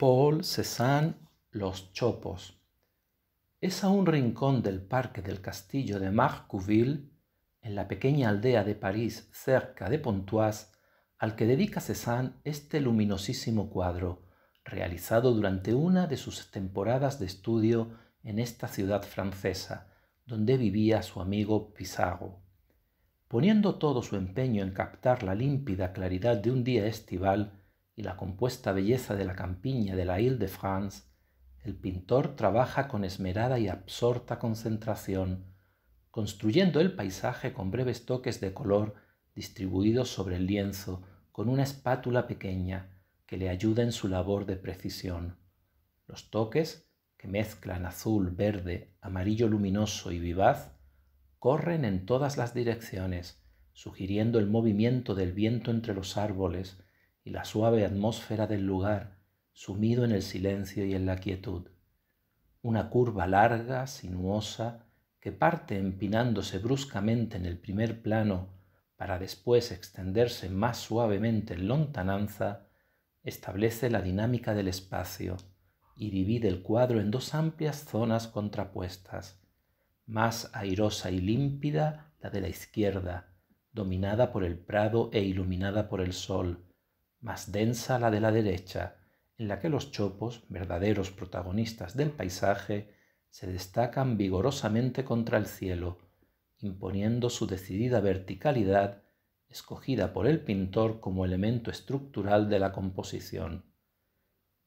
Paul Cézanne Los Chopos. Es a un rincón del parque del castillo de Marcouville, en la pequeña aldea de París cerca de Pontoise, al que dedica Cézanne este luminosísimo cuadro, realizado durante una de sus temporadas de estudio en esta ciudad francesa, donde vivía su amigo Pizarro. Poniendo todo su empeño en captar la límpida claridad de un día estival, y la compuesta belleza de la campiña de la ile de france el pintor trabaja con esmerada y absorta concentración, construyendo el paisaje con breves toques de color distribuidos sobre el lienzo con una espátula pequeña que le ayuda en su labor de precisión. Los toques, que mezclan azul, verde, amarillo luminoso y vivaz, corren en todas las direcciones, sugiriendo el movimiento del viento entre los árboles, y la suave atmósfera del lugar, sumido en el silencio y en la quietud. Una curva larga, sinuosa, que parte empinándose bruscamente en el primer plano para después extenderse más suavemente en lontananza, establece la dinámica del espacio y divide el cuadro en dos amplias zonas contrapuestas, más airosa y límpida la de la izquierda, dominada por el prado e iluminada por el sol, más densa la de la derecha, en la que los chopos, verdaderos protagonistas del paisaje, se destacan vigorosamente contra el cielo, imponiendo su decidida verticalidad, escogida por el pintor como elemento estructural de la composición.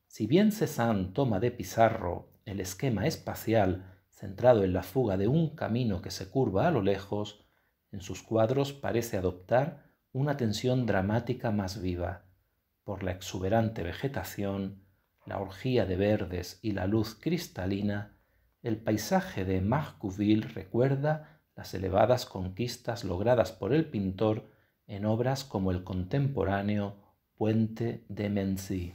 Si bien Cézanne toma de Pizarro el esquema espacial centrado en la fuga de un camino que se curva a lo lejos, en sus cuadros parece adoptar una tensión dramática más viva por la exuberante vegetación, la orgía de verdes y la luz cristalina, el paisaje de Marcouville recuerda las elevadas conquistas logradas por el pintor en obras como el contemporáneo Puente de Mency.